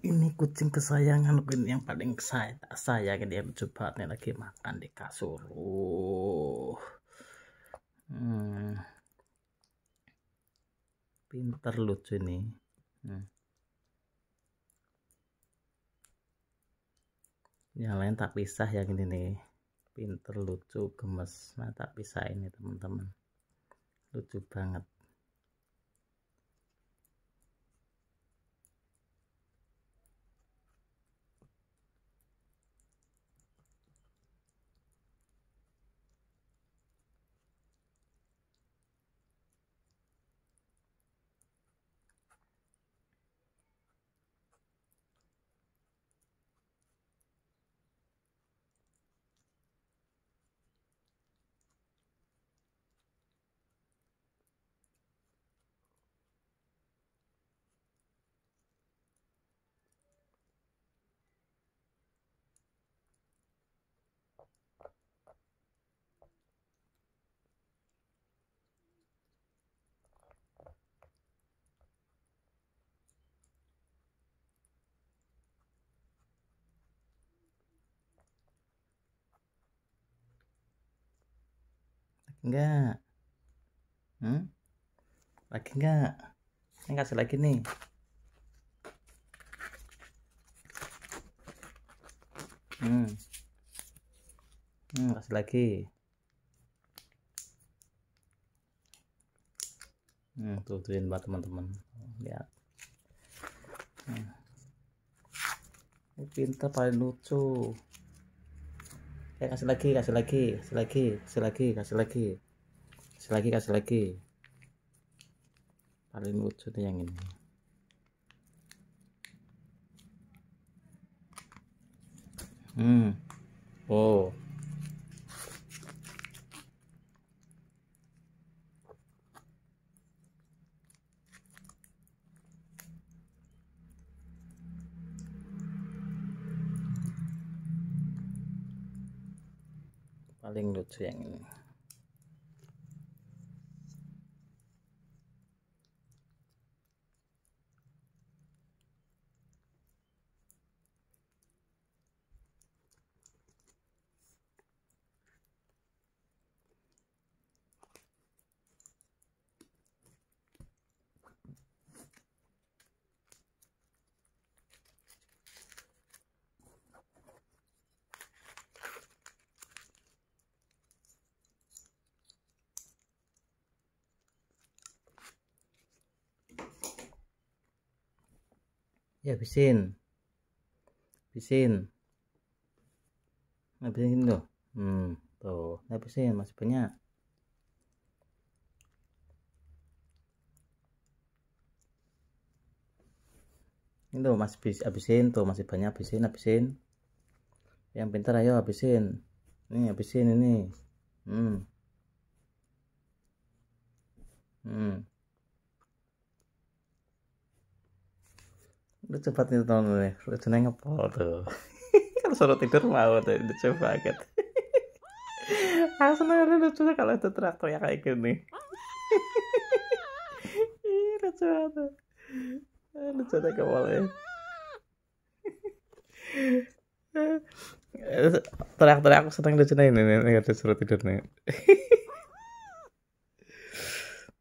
ini kucing kesayangan ini yang paling saya saya dia coba nih lagi makan di kasur uh. hmm. pinter lucu nih hmm. yang lain tak pisah yang ini nih pinter lucu gemes nah tak pisah ini teman-teman lucu banget Enggak. Hmm? Lagi enggak? Ini kasih lagi nih. Hmm. Hmm, kasih lagi. Hmm, tuh tuhin buat teman-teman. Lihat. Ya. Hmm. Ini pintar paling lucu ya kasih lagi kasih lagi kasih lagi kasih lagi kasih lagi kasih lagi kasih lagi paling lucu tuh yang ini hmm oh paling lucu yang ini ya habisin habisin habisin loh hmm tuh habisin masih banyak ini tuh masih bis habisin tuh masih banyak habisin habisin yang pintar ayo habisin ini habisin ini hmm hmm lu cepat nih teman lu lucunya ngepol tuh kalau suruh tidur mau tuh lu coba gitu seneng lu lucu kalau itu traktor ya kayak gini Ih, lucu banget lucu banget kepalanya teriak terakhir aku seneng lucu nih nih nih disuruh tidur nih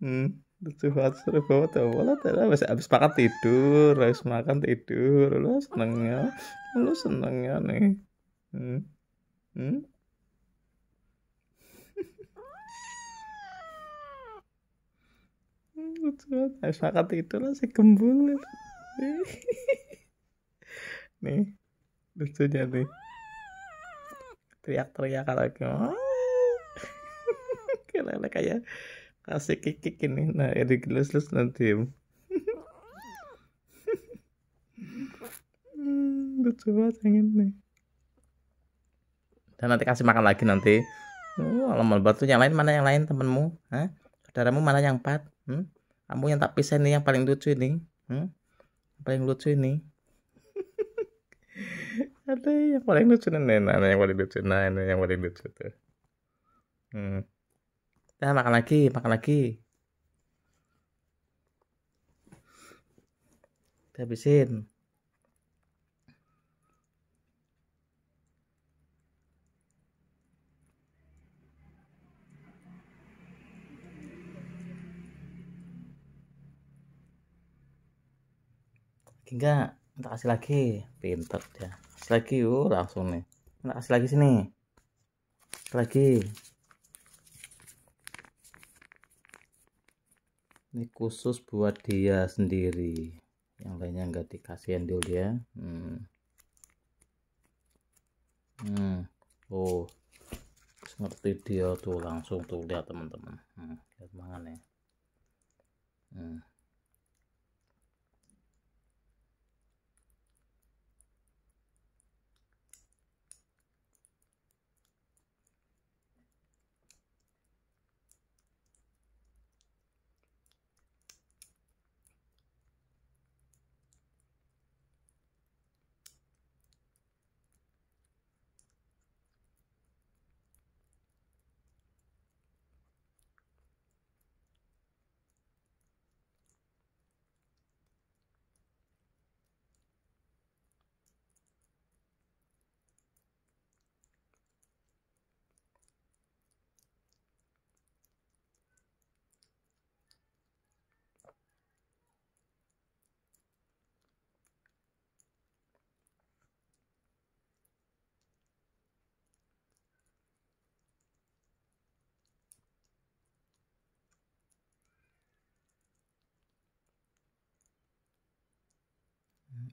hmm lucu banget seru banget ya bola habis, habis makan tidur habis makan tidur lu senengnya lu senengnya nih hmm? hmm. Hmm? lucu banget habis makan tidur lah si gembul nih lucunya nih teriak-teriak lagi kelelek kayak kasih kikik ini nah ini gelus-gelus nanti hmm, lucu banget yang ini dan nanti kasih makan lagi nanti oh lama tuh yang lain mana yang lain temenmu Hah? saudaramu mana yang empat hmm? kamu yang tak pisah ini yang paling lucu ini hmm? paling lucu ini ada yang paling lucu nih nah, nah yang paling lucu nah ini yang paling lucu tuh hmm. Dah makan lagi, makan lagi. Habisin. enggak minta kasih lagi pinter dia kasih lagi uh, langsung nih minta kasih lagi sini kasih lagi ini khusus buat dia sendiri yang lainnya enggak dikasih dulu ya hmm. Hmm. oh seperti dia tuh langsung tuh lihat teman-teman hmm.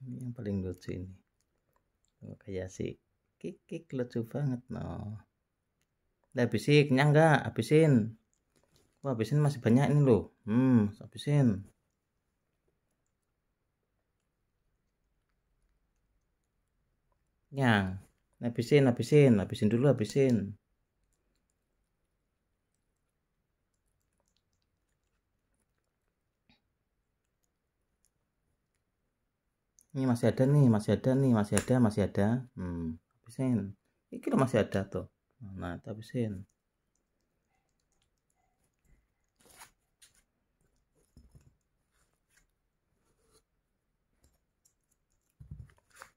yang paling lucu ini kayak si kikik lucu banget no udah habisin kenyang nggak habisin wah habisin masih banyak ini loh hmm habisin kenyang habisin habisin habisin dulu habisin ini masih ada nih masih ada nih masih ada masih ada hmm habisin ini masih ada tuh nah habisin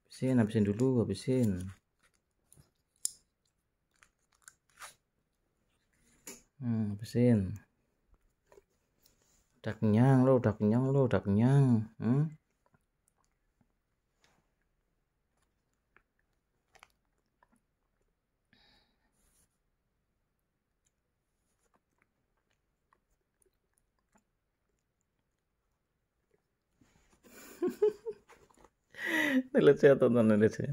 habisin habisin dulu habisin hmm habisin udah kenyang lo udah kenyang lo udah kenyang hmm Lucu tonton lucu.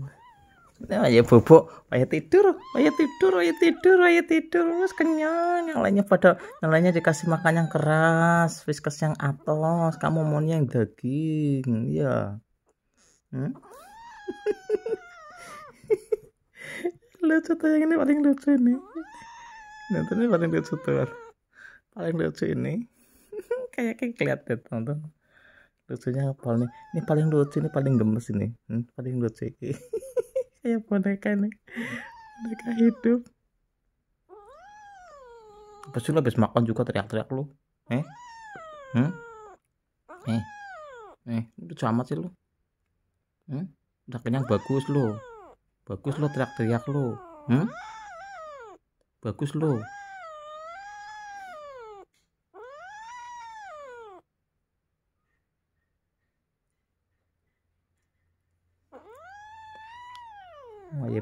Nah, ya bobok, ayah tidur, ayah tidur, ayah tidur, ayah tidur, mas kenyang. Yang lainnya pada yang lainnya dikasih makan yang keras, whiskas yang atos, kamu maunya yang daging, ya. Hmm? lucu tuh yang ini paling lucu ini. Nanti ini paling lucu tuh. Paling lucu ini. Kayaknya kelihatan teman-teman lucunya apa nih ini paling lucu ini paling gemes ini hmm, paling lucu ini kayak boneka nih boneka hidup pasti lo habis makan juga teriak-teriak lo, eh hmm? eh eh Lu amat sih lo, hmm? udah kenyang bagus lo bagus lo teriak-teriak lo hmm? bagus lo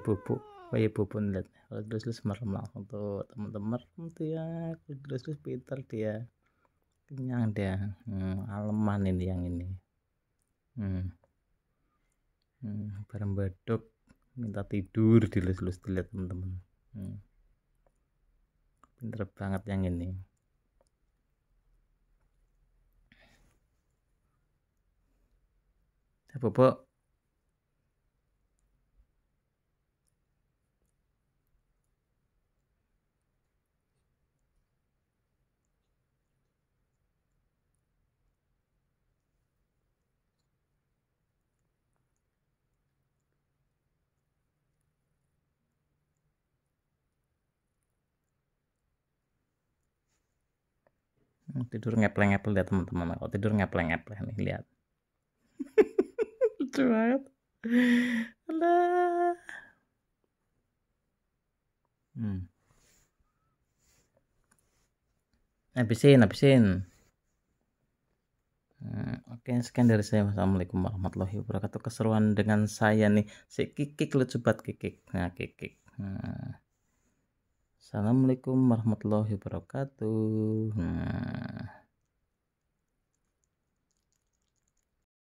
bubuk, wae oh, iya, bubuk lihat kalau terus terus merem langsung tuh teman-teman tuh ya terus terus pinter dia kenyang dia hmm, aleman ini yang ini hmm. Hmm, bareng minta tidur di lus dilihat teman-teman hmm. pinter banget yang ini saya bobok Hmm, tidur ngepleng-ngepleng ya teman-teman aku tidur ngepleng-ngepleng nih lihat lucu banget Alah. hmm. habisin habisin hmm, Oke, okay, sekian dari saya. Wassalamualaikum warahmatullahi wabarakatuh. Keseruan dengan saya nih, si Kikik lucu banget Kikik. Nah, Kikik. Nah. Assalamualaikum warahmatullahi wabarakatuh. Nah.